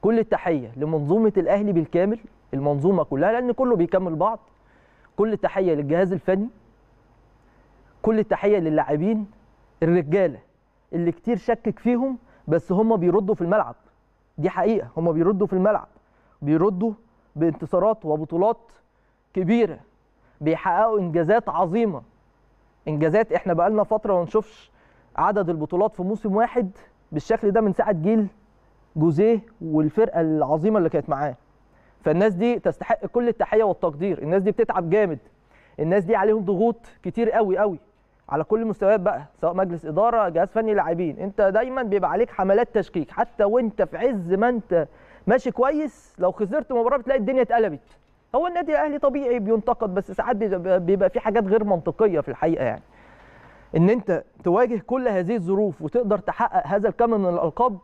كل التحيه لمنظومه الاهلي بالكامل المنظومه كلها لان كله بيكمل بعض كل التحيه للجهاز الفني كل التحيه للاعبين الرجاله اللي كتير شكك فيهم بس هم بيردوا في الملعب دي حقيقه هم بيردوا في الملعب بيردوا بانتصارات وبطولات كبيره بيحققوا انجازات عظيمه انجازات احنا بقالنا فتره ما نشوفش عدد البطولات في موسم واحد بالشكل ده من ساعه جيل جوزيه والفرقه العظيمه اللي كانت معاه فالناس دي تستحق كل التحيه والتقدير الناس دي بتتعب جامد الناس دي عليهم ضغوط كتير قوي قوي على كل المستويات بقى سواء مجلس اداره جهاز فني لاعبين انت دايما بيبقى عليك حملات تشكيك حتى وانت في عز ما انت ماشي كويس لو خسرت مباراه بتلاقي الدنيا اتقلبت هو النادي الاهلي طبيعي بينتقد بس ساعات بيبقى في حاجات غير منطقيه في الحقيقه يعني ان انت تواجه كل هذه الظروف وتقدر تحقق هذا الكم من الالقاب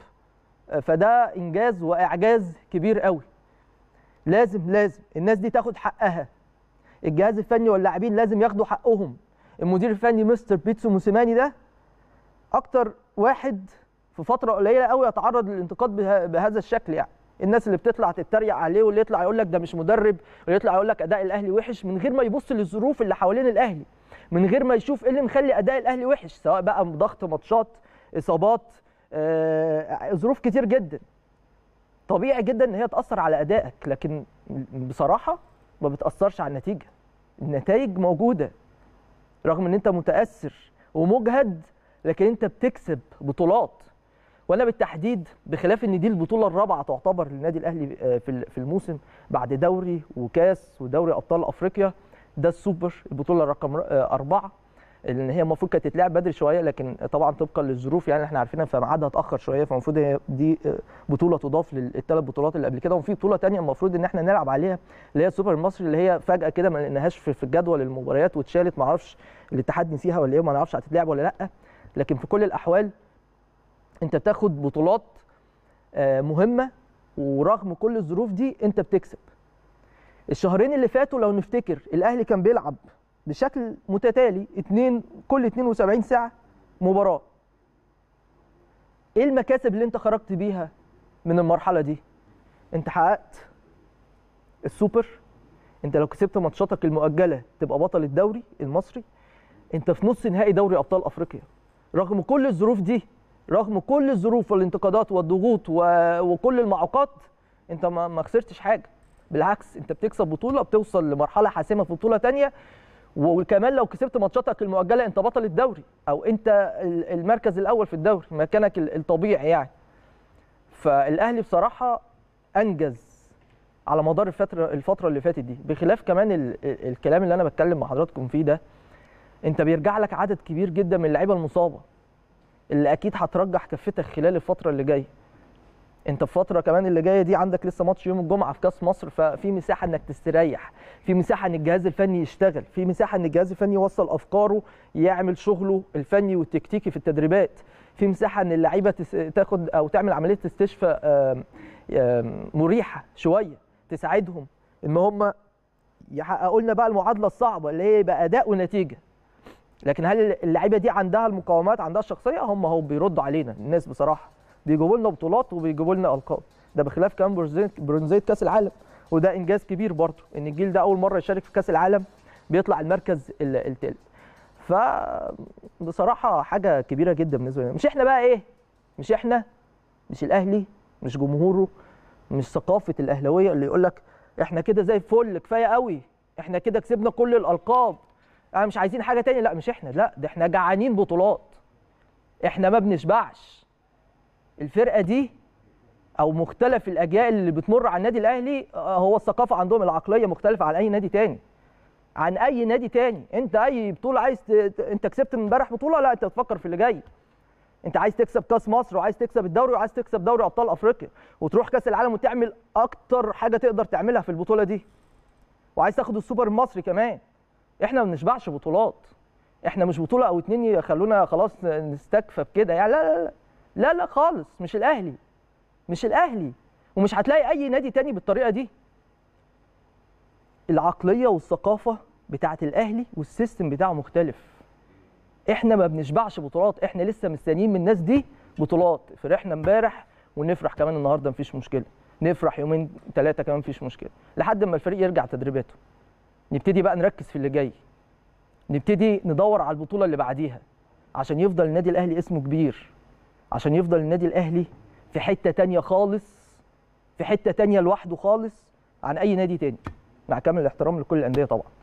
فده انجاز واعجاز كبير قوي لازم لازم الناس دي تاخد حقها الجهاز الفني واللاعبين لازم ياخدوا حقهم المدير الفني مستر بيتسو موسيماني ده اكتر واحد في فتره قليله قوي يتعرض للانتقاد بهذا الشكل يعني الناس اللي بتطلع تتريق عليه واللي يطلع يقول لك ده مش مدرب واللي يطلع يقول لك اداء الاهلي وحش من غير ما يبص للظروف اللي حوالين الاهلي من غير ما يشوف ايه اللي مخلي اداء الاهلي وحش سواء بقى ضغط ماتشات اصابات آه، ظروف كتير جدا طبيعي جدا ان هي تاثر على ادائك لكن بصراحه ما بتاثرش على النتيجه النتائج موجوده رغم ان انت متاثر ومجهد لكن انت بتكسب بطولات وانا بالتحديد بخلاف ان دي البطوله الرابعه تعتبر للنادي الاهلي آه، في الموسم بعد دوري وكاس ودوري ابطال افريقيا ده السوبر البطوله رقم آه، اربعه ان هي المفروض كانت تتلعب بدري شويه لكن طبعا طبقا للظروف يعني احنا عارفينها فميعادها اتاخر شويه فالمفروض دي آه، بطوله تضاف للثلاث بطولات اللي قبل كده وفي بطوله ثانيه المفروض ان احنا نلعب عليها اللي هي السوبر المصري اللي هي فجاه كده ما لقيناهاش في الجدول المباريات واتشالت ما اعرفش الاتحاد نسيها ولا ايه ما نعرفش هتتلعب ولا لا لكن في كل الاحوال انت بتاخد بطولات آه، مهمه ورغم كل الظروف دي انت بتكسب الشهرين اللي فاتوا لو نفتكر الاهلي كان بيلعب بشكل متتالي اتنين كل 72 ساعه مباراه ايه المكاسب اللي انت خرجت بيها من المرحله دي انت حققت السوبر انت لو كسبت ماتشاتك المؤجله تبقى بطل الدوري المصري انت في نص نهائي دوري ابطال افريقيا رغم كل الظروف دي رغم كل الظروف والانتقادات والضغوط و... وكل المعوقات انت ما خسرتش حاجه بالعكس انت بتكسب بطوله بتوصل لمرحله حاسمه في بطوله ثانيه وكمان لو كسبت ماتشاتك المؤجله انت بطل الدوري او انت المركز الاول في الدوري مكانك الطبيعي يعني فالاهلي بصراحه انجز على مدار الفتره الفتره اللي فاتت دي بخلاف كمان الكلام اللي انا بتكلم مع حضراتكم فيه ده انت بيرجع لك عدد كبير جدا من اللعيبه المصابه اللي اكيد هترجح كفتك خلال الفتره اللي جايه انت في فتره كمان اللي جايه دي عندك لسه ماتش يوم الجمعه في كاس مصر ففي مساحه انك تستريح في مساحه ان الجهاز الفني يشتغل في مساحه ان الجهاز الفني يوصل افكاره يعمل شغله الفني والتكتيكي في التدريبات في مساحه ان اللعيبه تاخد او تعمل عمليه استشفاء مريحه شويه تساعدهم ان هم يحققوا لنا بقى المعادله الصعبه اللي هي يبقى اداء ونتيجه لكن هل اللعيبه دي عندها المقاومات عندها الشخصيه هم هو بيردوا علينا الناس بصراحه بيجيبوا لنا بطولات وبيجيبوا لنا القاب ده بخلاف كمان برونزيه كاس العالم وده انجاز كبير برضه ان الجيل ده اول مره يشارك في كاس العالم بيطلع المركز الثالث ف بصراحه حاجه كبيره جدا بالنسبه لنا مش احنا بقى ايه مش احنا مش الاهلي مش جمهوره مش ثقافه الاهلاويه اللي يقول لك احنا كده زي الفل كفايه قوي احنا كده كسبنا كل الالقاب احنا آه، مش عايزين حاجه تانية لا مش احنا لا ده احنا جعانين بطولات احنا ما بنشبعش الفرقه دي او مختلف الاجيال اللي بتمر على النادي الاهلي آه، هو الثقافه عندهم العقليه مختلفه عن اي نادي تاني عن اي نادي تاني انت اي بطوله عايز ت... انت كسبت امبارح بطوله لا انت تفكر في اللي جاي انت عايز تكسب كاس مصر وعايز تكسب الدوري وعايز تكسب دوري ابطال افريقيا وتروح كاس العالم وتعمل اكتر حاجه تقدر تعملها في البطوله دي وعايز تاخد السوبر المصري كمان احنا ما بنشبعش بطولات احنا مش بطوله او اتنين يخلونا خلاص نستكفى بكده يعني لا لا لا لا لا خالص مش الاهلي مش الاهلي ومش هتلاقي اي نادي تاني بالطريقه دي العقليه والثقافه بتاعه الاهلي والسيستم بتاعه مختلف احنا ما بنشبعش بطولات احنا لسه مستنيين من الناس دي بطولات فرحنا امبارح ونفرح كمان النهارده مفيش مشكله نفرح يومين ثلاثه كمان مفيش مشكله لحد ما الفريق يرجع تدريباته نبتدي بقى نركز في اللي جاي نبتدي ندور على البطوله اللي بعديها عشان يفضل النادي الاهلي اسمه كبير عشان يفضل النادي الاهلي في حته تانية خالص في حته تانية لوحده خالص عن اي نادي تاني مع كامل الاحترام لكل الانديه طبعا